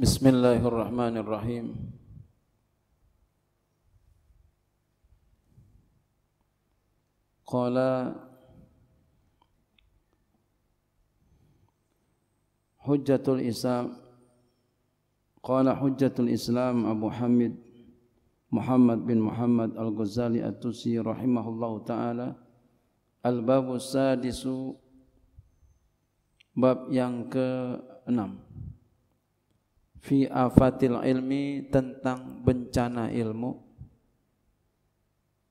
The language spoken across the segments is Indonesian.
بسم الله الرحمن الرحيم قال حجة الإسلام قال حجة الإسلام أبو حمد محمد بن محمد الغزالي التوسي رحمه الله تعالى الباب السادس باب yang ke-6 fi afatil ilmi tentang bencana ilmu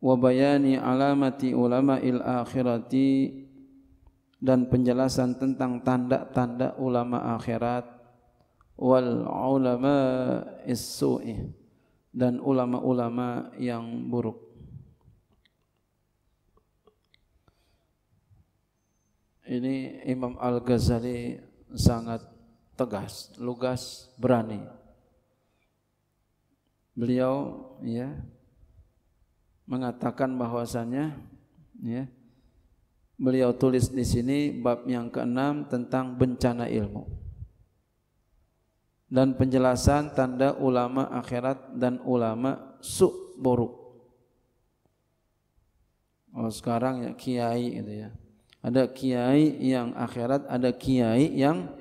wa bayani alamati il akhirati dan penjelasan tentang tanda-tanda ulama akhirat wal ulama issu'i dan ulama-ulama yang buruk ini Imam Al-Ghazali sangat tegas, lugas, berani. Beliau ya mengatakan bahwasannya ya beliau tulis di sini bab yang keenam tentang bencana ilmu dan penjelasan tanda ulama akhirat dan ulama suk buruk. Oh sekarang ya kiai gitu ya. Ada kiai yang akhirat, ada kiai yang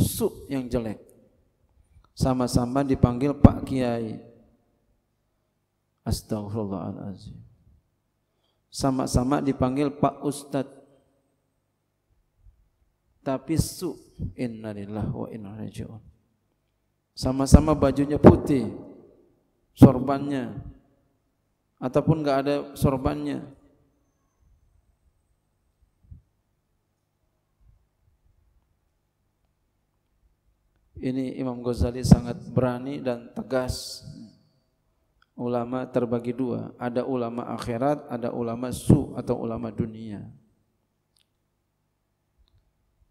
sup yang jelek. Sama-sama dipanggil Pak Kiai. Astagfirullahalazim. Sama-sama dipanggil Pak Ustadz. Tapi su innalillah wa inna rajiun. Sama-sama bajunya putih, sorbannya ataupun enggak ada sorbannya, Ini Imam Ghazali sangat berani dan tegas. Ulama terbagi dua, ada ulama akhirat, ada ulama su atau ulama dunia.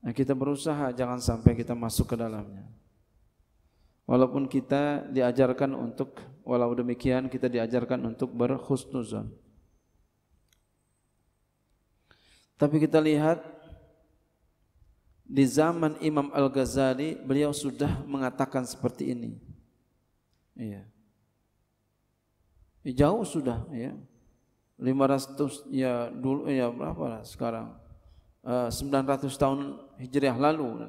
Nah, kita berusaha jangan sampai kita masuk ke dalamnya. Walaupun kita diajarkan untuk walau demikian kita diajarkan untuk berhusnuzon. Tapi kita lihat di zaman Imam Al-Ghazali beliau sudah mengatakan seperti ini. Iya. Ya, jauh sudah ya. 500 ya dulu ya berapa lah sekarang? Uh, eh, 900 tahun Hijriah lalu.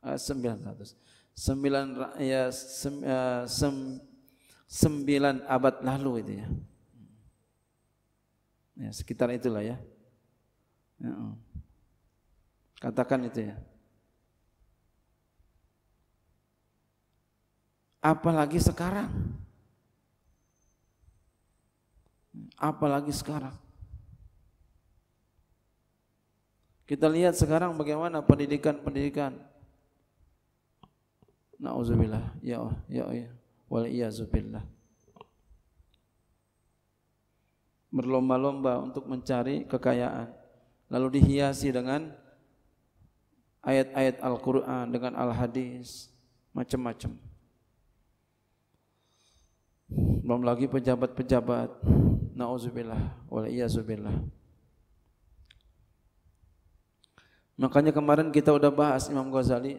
Uh, 900. 9 ya sem, uh, sem, 9 abad lalu itu ya. Ya sekitar itulah ya. Ya. Uh -uh. Katakan itu ya. Apalagi sekarang. Apalagi sekarang. Kita lihat sekarang bagaimana pendidikan-pendidikan. Nauzubillah. Ya, ya, ya. Wal iyazubillah. Berlomba-lomba untuk mencari kekayaan. Lalu dihiasi dengan ayat-ayat Al-Quran dengan Al-Hadis macam-macam belum lagi pejabat-pejabat na'udzubillah wala'iyazubillah makanya kemarin kita udah bahas Imam Ghazali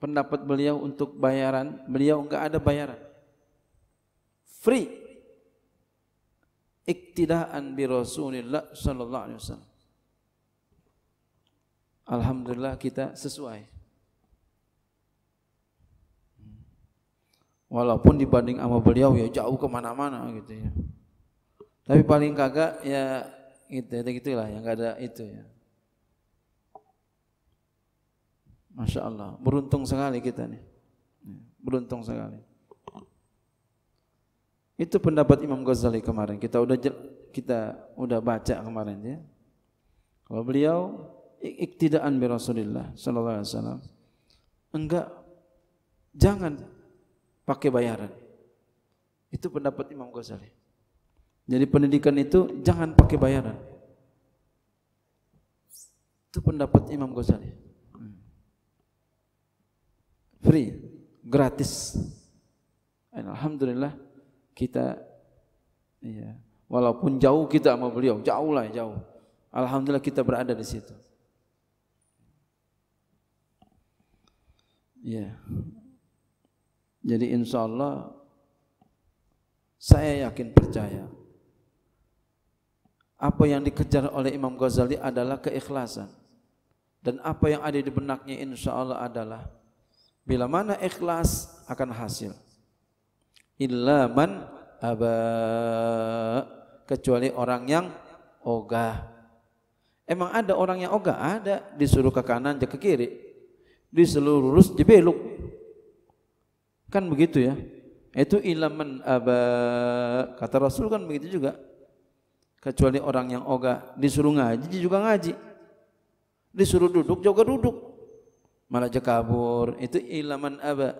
pendapat beliau untuk bayaran beliau enggak ada bayaran free iktidaan bi Rasulillah sallallahu alaihi wasallam Alhamdulillah kita sesuai. Walaupun dibanding sama beliau ya jauh kemana-mana gitu ya. Tapi paling kagak ya gitu, gitu lah, yang gak ada itu ya. Masya Allah, beruntung sekali kita nih. Ya, beruntung sekali. Itu pendapat Imam Ghazali kemarin. Kita udah kita udah baca kemarin ya. Kalau beliau iktidaan bi Rasulullah sallallahu alaihi wasallam. Enggak jangan pakai bayaran. Itu pendapat Imam Ghazali. Jadi pendidikan itu jangan pakai bayaran. Itu pendapat Imam Ghazali. Hmm. Free, gratis. And alhamdulillah kita ya, walaupun jauh kita sama beliau, jauh lah jauh. Alhamdulillah kita berada di situ. Ya. Jadi insya Allah saya yakin percaya apa yang dikejar oleh Imam Ghazali adalah keikhlasan dan apa yang ada di benaknya insya Allah adalah bila mana ikhlas akan hasil illa man aba kecuali orang yang ogah emang ada orang yang ogah ada disuruh ke kanan ke kiri di seluruh lurus dibelok. Kan begitu ya. Itu ilaman aba kata Rasul kan begitu juga. Kecuali orang yang ogah disuruh ngaji juga ngaji. Disuruh duduk juga duduk. Malah aja kabur. Itu ilaman aba.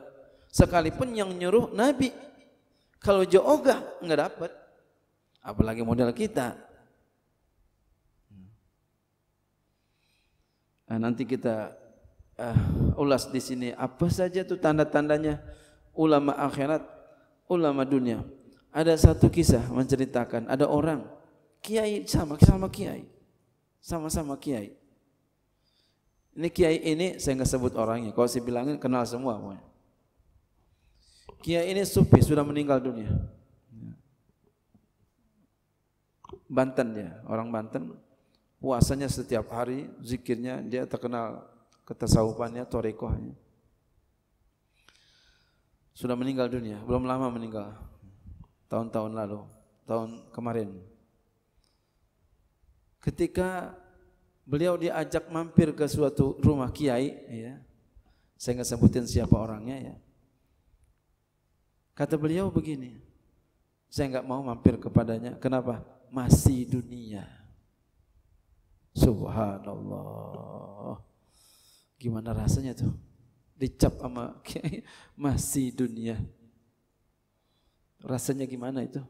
Sekalipun yang nyuruh Nabi. Kalau jauh ogah enggak dapat. Apalagi model kita. Nah, nanti kita uh, ulas di sini apa saja tuh tanda-tandanya ulama akhirat, ulama dunia. Ada satu kisah menceritakan ada orang kiai sama sama kiai. Sama-sama kiai. Ini kiai ini saya nggak sebut orangnya. Kalau saya bilangin kenal semua Kiai ini sufi sudah meninggal dunia. Banten dia, orang Banten. Puasanya setiap hari, zikirnya dia terkenal ketasawufannya, torekohnya. Sudah meninggal dunia, belum lama meninggal. Tahun-tahun lalu, tahun kemarin. Ketika beliau diajak mampir ke suatu rumah kiai, ya, saya nggak sebutin siapa orangnya ya. Kata beliau begini, saya nggak mau mampir kepadanya. Kenapa? Masih dunia. Subhanallah. Gimana rasanya tuh? Dicap sama kiai masih dunia. Rasanya gimana itu?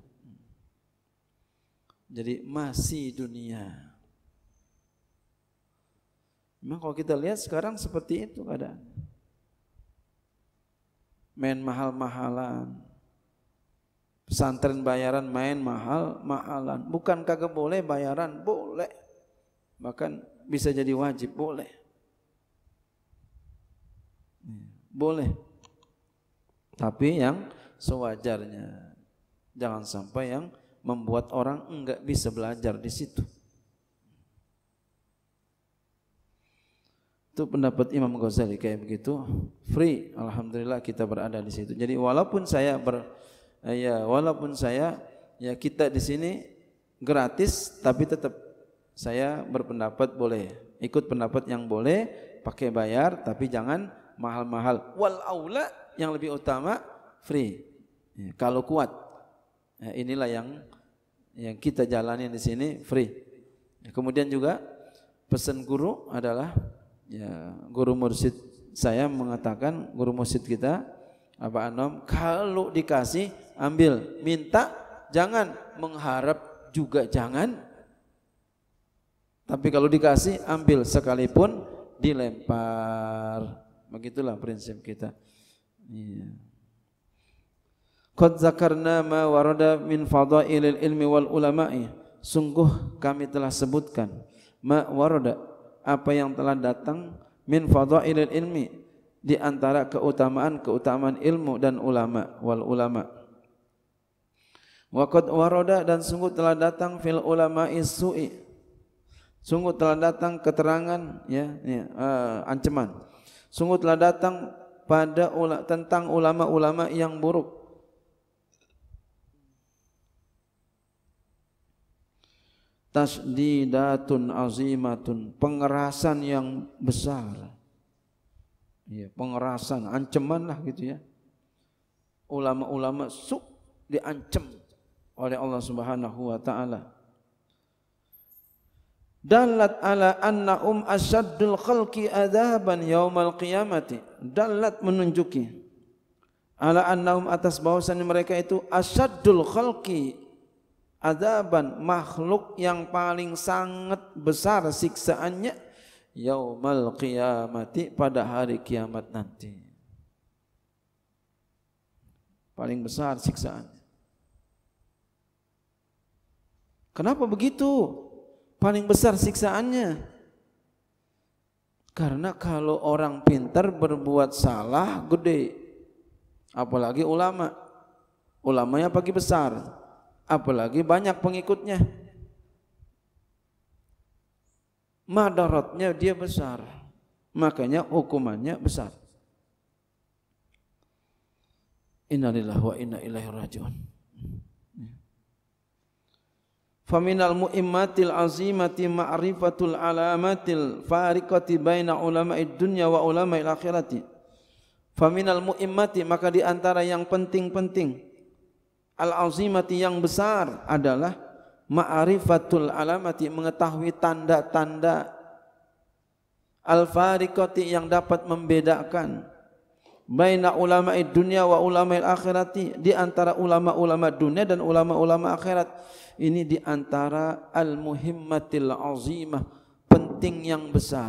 Jadi masih dunia. Memang kalau kita lihat sekarang seperti itu keadaan. Main mahal-mahalan. Pesantren bayaran main mahal-mahalan. Bukan kagak boleh bayaran, boleh. Bahkan bisa jadi wajib, boleh. Boleh. Tapi yang sewajarnya. Jangan sampai yang membuat orang enggak bisa belajar di situ. Itu pendapat Imam Ghazali kayak begitu. Free, alhamdulillah kita berada di situ. Jadi walaupun saya ber ya walaupun saya ya kita di sini gratis tapi tetap saya berpendapat boleh. Ikut pendapat yang boleh, pakai bayar tapi jangan mahal-mahal. Wal aula yang lebih utama free. Ya, kalau kuat. Ya, inilah yang yang kita jalani di sini free. Ya, kemudian juga pesan guru adalah ya guru mursid saya mengatakan guru mursid kita apa anom kalau dikasih ambil minta jangan mengharap juga jangan tapi kalau dikasih ambil sekalipun dilempar Begitulah prinsip kita. Iya. Qad zakarna ma warada min fadailil ilmi wal ulama'i. Sungguh kami telah sebutkan ma warada apa yang telah datang min fadailil ilmi di antara keutamaan-keutamaan ilmu dan ulama wal ulama. Wa qad warada dan sungguh telah datang fil ulama'i su'i. Sungguh telah datang keterangan ya, ya uh, ancaman Sungguh telah datang pada ula, tentang ulama-ulama yang buruk. Tasdidatun azimatun, pengerasan yang besar. Ya, pengerasan, ancaman lah gitu ya. Ulama-ulama suk diancam oleh Allah Subhanahu wa taala dalat ala anna um asaddul khalqi Yaum yaumal qiyamati dalat menunjuki ala um atas bahwasannya mereka itu asaddul khalqi adaban makhluk yang paling sangat besar siksaannya yaumal qiyamati pada hari kiamat nanti paling besar siksaan. Kenapa begitu? paling besar siksaannya. Karena kalau orang pintar berbuat salah gede, apalagi ulama. Ulamanya pagi besar, apalagi banyak pengikutnya. Madaratnya dia besar, makanya hukumannya besar. Innalillahi wa inna ilaihi rajiun. Faminal mu'immatil azimati ma'rifatul alamatil fariqati baina ulama'id dunya wa ulama'il akhirati. Faminal mu'immati maka di antara yang penting-penting al-azimati yang besar adalah ma'rifatul alamati mengetahui tanda-tanda al-fariqati yang dapat membedakan baina ulama dunia wa ulama akhirati di antara ulama-ulama dunia dan ulama-ulama akhirat ini di antara al-muhimmatil azimah penting yang besar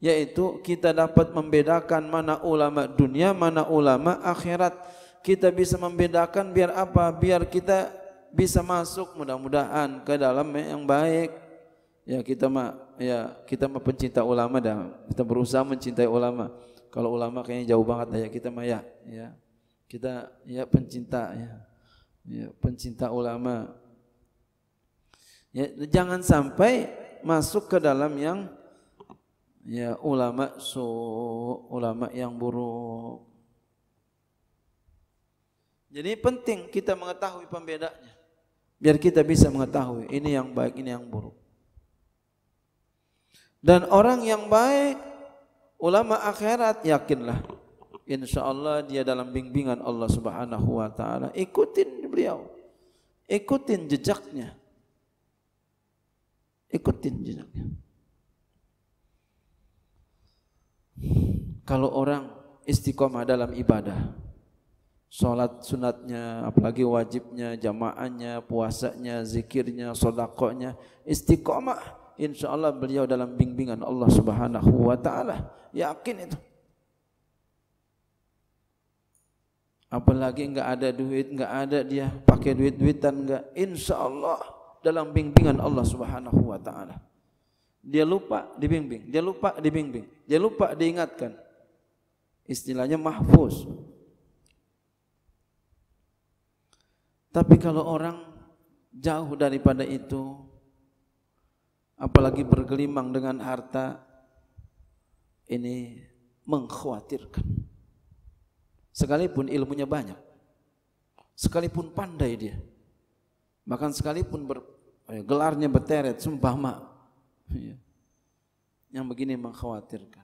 yaitu kita dapat membedakan mana ulama dunia mana ulama akhirat kita bisa membedakan biar apa biar kita bisa masuk mudah-mudahan ke dalam yang baik ya kita mah ya kita mah pencinta ulama dah kita berusaha mencintai ulama kalau ulama kayaknya jauh banget ya kita mah ya, ya. Kita ya pencinta ya. Ya, pencinta ulama. Ya, jangan sampai masuk ke dalam yang ya ulama so ulama yang buruk. Jadi penting kita mengetahui pembedanya biar kita bisa mengetahui ini yang baik ini yang buruk. Dan orang yang baik Ulama akhirat yakinlah. Insya Allah dia dalam bimbingan Allah subhanahu wa ta'ala. Ikutin beliau. Ikutin jejaknya. Ikutin jejaknya. Kalau orang istiqomah dalam ibadah, sholat sunatnya, apalagi wajibnya, jamaahnya, puasanya, zikirnya, sodakonya, istiqomah, insya Allah beliau dalam bimbingan Allah Subhanahu wa taala. Yakin itu. Apalagi enggak ada duit, enggak ada dia pakai duit-duitan enggak. Insya Allah dalam bimbingan Allah Subhanahu wa taala. Dia lupa dibimbing, dia lupa dibimbing, dia lupa diingatkan. Istilahnya mahfuz. Tapi kalau orang jauh daripada itu, apalagi bergelimang dengan harta ini mengkhawatirkan. Sekalipun ilmunya banyak, sekalipun pandai dia, bahkan sekalipun ber, eh, gelarnya berteret, mak, iya. Yang begini mengkhawatirkan.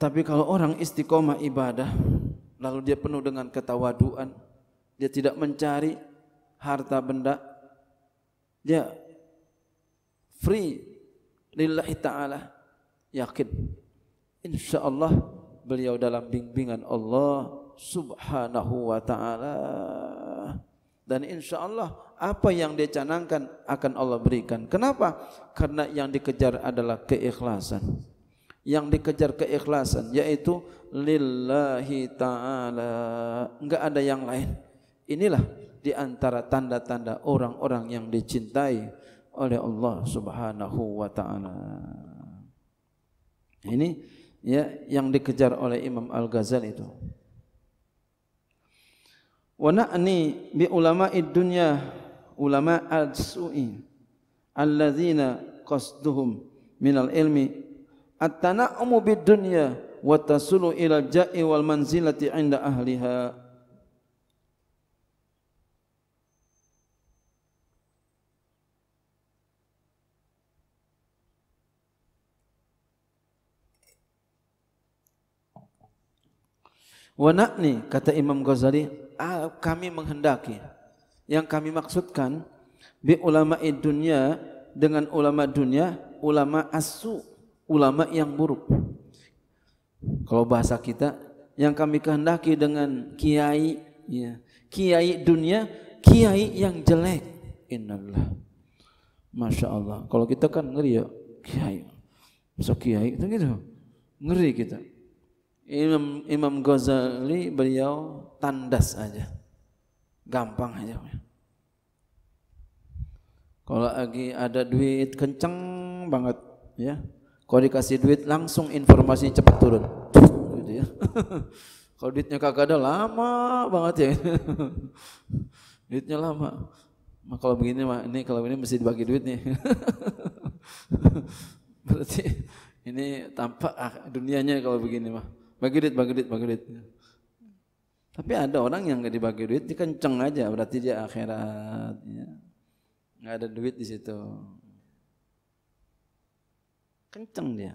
Tapi kalau orang istiqomah ibadah, lalu dia penuh dengan ketawaduan, dia tidak mencari harta benda, dia free lillahi ta'ala. Yakin. Insya Allah beliau dalam bimbingan Allah subhanahu wa ta'ala. Dan insya Allah apa yang dia canangkan akan Allah berikan. Kenapa? Karena yang dikejar adalah keikhlasan. Yang dikejar keikhlasan yaitu lillahi ta'ala. Enggak ada yang lain. Inilah di antara tanda-tanda orang-orang yang dicintai oleh Allah Subhanahu wa taala. Ini ya yang dikejar oleh Imam Al-Ghazali itu. Wa na'ni bi ulama'i dunya ulama' al-su'i alladzina qasduhum min al-ilmi at-tana'umu bi dunya wa tasulu ila jai wal manzilati 'inda ahliha Wanakni kata Imam Ghazali, kami menghendaki. Yang kami maksudkan bi ulama dunia dengan ulama dunia, ulama asu, ulama yang buruk. Kalau bahasa kita, yang kami kehendaki dengan kiai, ya, kiai dunia, kiai yang jelek. Innallah. Masya Allah. Kalau kita kan ngeri ya, kiai. Besok kiai, itu gitu. Ngeri kita. Imam, Imam Ghazali beliau tandas aja. Gampang aja. Kalau lagi ada duit kenceng banget ya. Kalau dikasih duit langsung informasi cepat turun. Gitu ya. Kalau duitnya kagak ada lama banget ya. duitnya lama. Nah, kalau begini mah ini kalau ini mesti dibagi duit nih. Berarti ini tampak ah, dunianya kalau begini mah bagi duit, bagi duit, bagi duit. Tapi ada orang yang nggak dibagi duit, dia kenceng aja, berarti dia akhirat. Ya. Nggak ada duit di situ. Kenceng dia.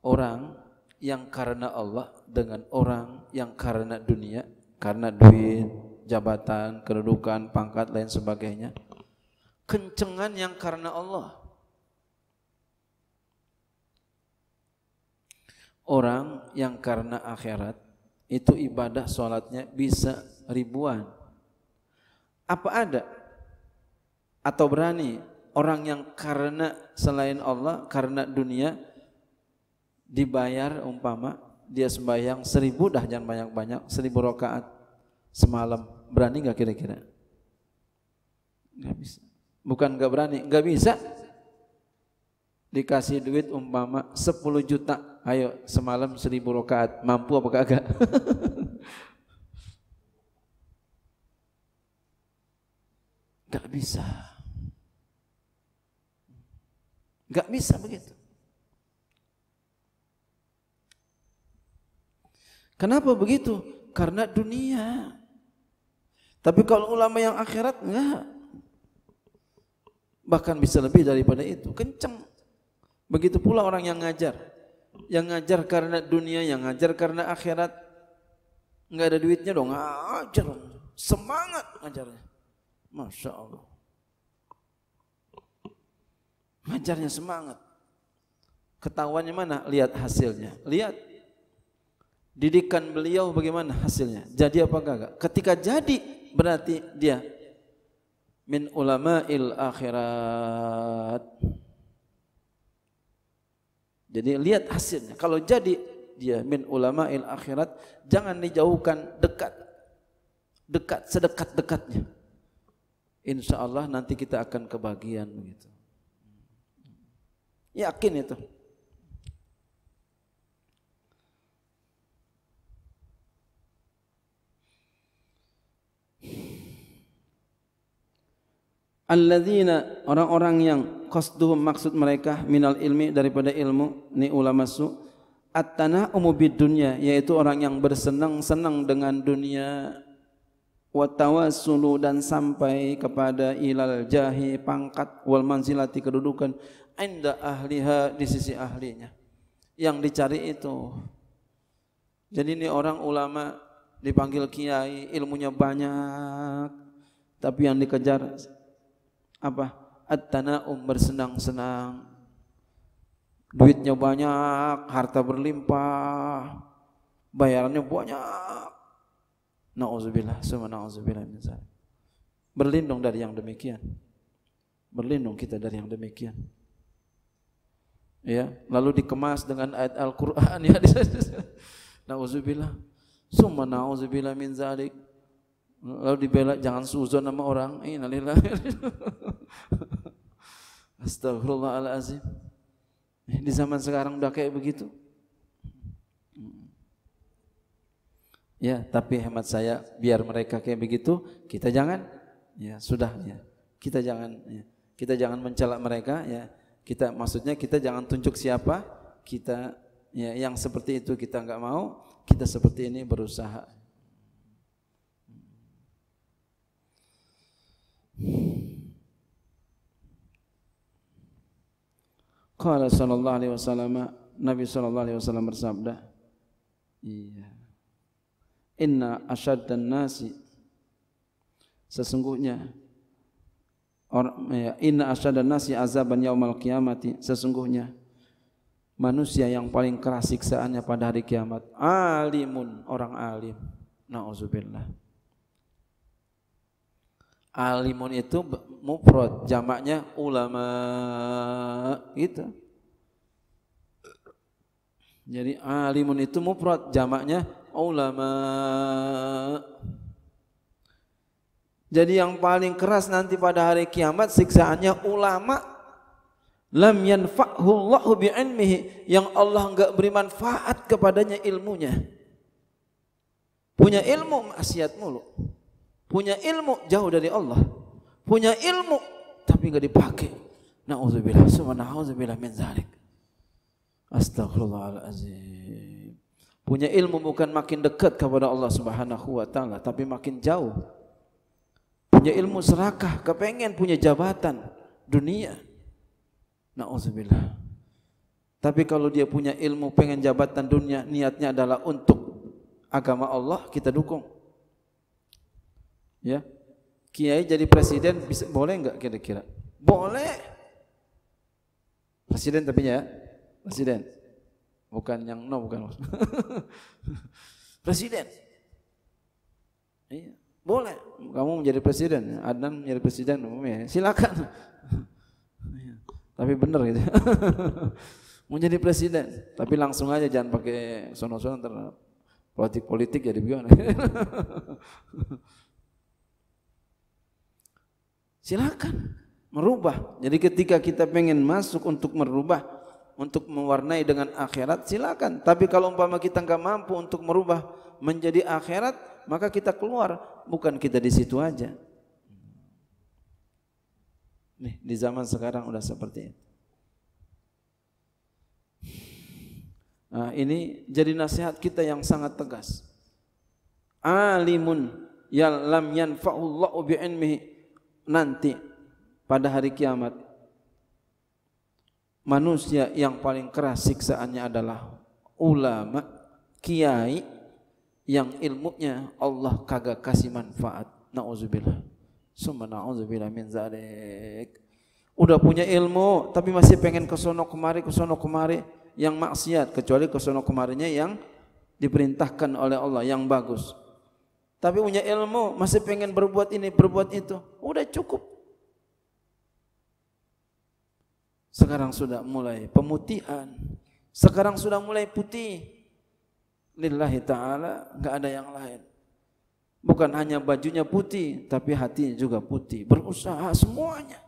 Orang yang karena Allah dengan orang yang karena dunia, karena duit, jabatan, kedudukan, pangkat, lain sebagainya. Kencengan yang karena Allah. orang yang karena akhirat itu ibadah sholatnya bisa ribuan. Apa ada atau berani orang yang karena selain Allah karena dunia dibayar umpama dia sembahyang seribu dah jangan banyak-banyak seribu rakaat semalam berani nggak kira-kira? Nggak bisa. Bukan nggak berani, nggak bisa. Dikasih duit umpama 10 juta Ayo semalam seribu rakaat mampu apa kagak? Gak bisa. Gak bisa begitu. Kenapa begitu? Karena dunia. Tapi kalau ulama yang akhirat enggak. Bahkan bisa lebih daripada itu. Kenceng. Begitu pula orang yang ngajar yang ngajar karena dunia, yang ngajar karena akhirat. Enggak ada duitnya dong, ngajar. Semangat ngajarnya. Masya Allah. Ngajarnya semangat. Ketahuannya mana? Lihat hasilnya. Lihat. Didikan beliau bagaimana hasilnya? Jadi apa enggak? Ketika jadi berarti dia min ulama'il akhirat. Jadi lihat hasilnya. Kalau jadi dia min ulama il akhirat, jangan dijauhkan dekat. Dekat, sedekat-dekatnya. Insya Allah nanti kita akan kebagian begitu. Yakin itu. Alladzina orang-orang yang qasduhum maksud mereka minal ilmi daripada ilmu ni ulama su umubid dunya yaitu orang yang bersenang-senang dengan dunia watawasulu dan sampai kepada ilal jahi pangkat wal manzilati kedudukan inda ahliha di sisi ahlinya yang dicari itu jadi ini orang ulama dipanggil kiai ilmunya banyak tapi yang dikejar apa at-tana'um bersenang-senang duitnya banyak harta berlimpah bayarannya banyak na'udzubillah semua na'udzubillah minzadik. berlindung dari yang demikian berlindung kita dari yang demikian ya lalu dikemas dengan ayat Al-Qur'an ya Nauzubillah, summa nauzubillah min zalik lalu dibela jangan suzon sama orang innalillahi Astagfirullahalazim. Eh, di zaman sekarang udah kayak begitu. Hmm. Ya, tapi hemat saya biar mereka kayak begitu, kita jangan ya sudah ya. Kita jangan ya. Kita jangan mencela mereka ya. Kita maksudnya kita jangan tunjuk siapa kita ya yang seperti itu kita nggak mau, kita seperti ini berusaha Qala sallallahu alaihi wasallam Nabi sallallahu alaihi wasallam bersabda Iya Inna asyaddan nasi Sesungguhnya orang, ya, Inna asyaddan nasi azaban yaumal qiyamati Sesungguhnya manusia yang paling keras siksaannya pada hari kiamat alimun orang alim na'udzubillah Alimun itu mufrad, jamaknya ulama gitu. Jadi alimun itu mufrad, jamaknya ulama. Jadi yang paling keras nanti pada hari kiamat siksaannya ulama lam yanfa'hu Allahu bi'ilmihi yang Allah enggak beri manfaat kepadanya ilmunya. Punya ilmu maksiat mulu. Punya ilmu jauh dari Allah. Punya ilmu tapi nggak dipakai. Nauzubillah, subhanallah min zalik. Astagfirullahalazim. Punya ilmu bukan makin dekat kepada Allah Subhanahu wa taala, tapi makin jauh. Punya ilmu serakah, kepengen punya jabatan dunia. uzubillah. Tapi kalau dia punya ilmu pengen jabatan dunia, niatnya adalah untuk agama Allah, kita dukung. Ya. Kiai jadi presiden bisa, boleh nggak kira-kira? Boleh. Presiden tapi ya. Presiden. Bukan yang no, bukan. presiden. Iya. Boleh. Kamu menjadi presiden. Adnan menjadi presiden. Ya. Silakan. Iya. tapi benar gitu. Menjadi presiden, tapi langsung aja jangan pakai sono-sono politik-politik jadi biar. Silakan merubah. Jadi ketika kita pengen masuk untuk merubah, untuk mewarnai dengan akhirat, silakan. Tapi kalau umpama kita nggak mampu untuk merubah menjadi akhirat, maka kita keluar. Bukan kita di situ aja. Nih, di zaman sekarang udah seperti itu. Nah, ini jadi nasihat kita yang sangat tegas. Alimun yang lam yanfa'ullahu bi'ilmihi nanti pada hari kiamat manusia yang paling keras siksaannya adalah ulama kiai yang ilmunya Allah kagak kasih manfaat nauzubillah summa nauzubillah min zalik udah punya ilmu tapi masih pengen ke sono kemari ke sono kemari yang maksiat kecuali ke sono kemarinya yang diperintahkan oleh Allah yang bagus tapi punya ilmu, masih pengen berbuat ini, berbuat itu. Udah cukup. Sekarang sudah mulai pemutihan. Sekarang sudah mulai putih. Lillahi ta'ala, nggak ada yang lain. Bukan hanya bajunya putih, tapi hatinya juga putih. Berusaha semuanya.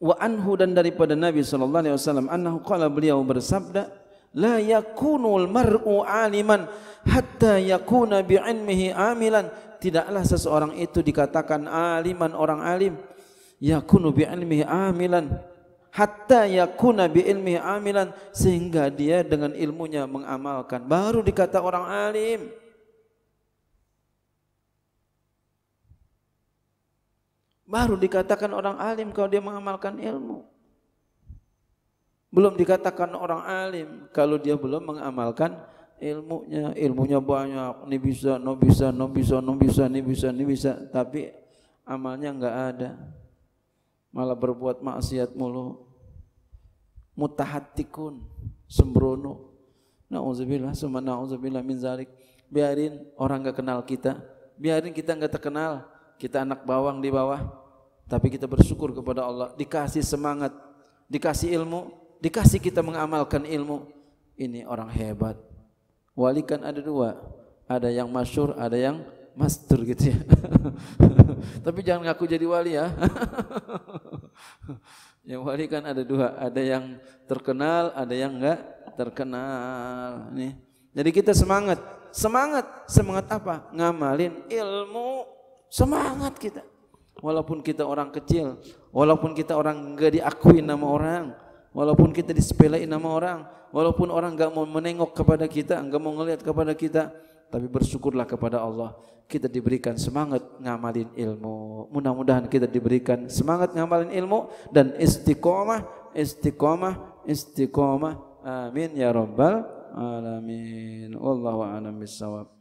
Wa anhu dan daripada Nabi saw. anahu kala beliau bersabda la yakunul mar'u aliman hatta yakuna bi'ilmihi amilan tidaklah seseorang itu dikatakan aliman orang alim yakunu bi'ilmihi amilan hatta yakuna bi'ilmihi amilan sehingga dia dengan ilmunya mengamalkan baru dikata orang alim baru dikatakan orang alim kalau dia mengamalkan ilmu belum dikatakan orang alim kalau dia belum mengamalkan ilmunya. Ilmunya banyak, ini bisa, no bisa, no bisa, no bisa, ini bisa, ini bisa, tapi amalnya enggak ada. Malah berbuat maksiat mulu. mutahatikun sembrono. Nauzubillah, summa nauzubillah min zalik. Biarin orang enggak kenal kita. Biarin kita enggak terkenal. Kita anak bawang di bawah. Tapi kita bersyukur kepada Allah. Dikasih semangat, dikasih ilmu, dikasih kita mengamalkan ilmu. Ini orang hebat. Wali kan ada dua, ada yang masyur, ada yang master gitu ya. Tapi jangan ngaku jadi wali ya. yang wali kan ada dua, ada yang terkenal, ada yang enggak terkenal. Nih. Jadi kita semangat. Semangat, semangat apa? Ngamalin ilmu. Semangat kita. Walaupun kita orang kecil, walaupun kita orang enggak diakui nama orang, Walaupun kita disepelein nama orang, walaupun orang enggak mau menengok kepada kita, enggak mau melihat kepada kita, tapi bersyukurlah kepada Allah. Kita diberikan semangat ngamalin ilmu. Mudah-mudahan kita diberikan semangat ngamalin ilmu dan istiqomah, istiqomah, istiqomah. Amin ya rabbal alamin. Wallahu a'lam bissawab.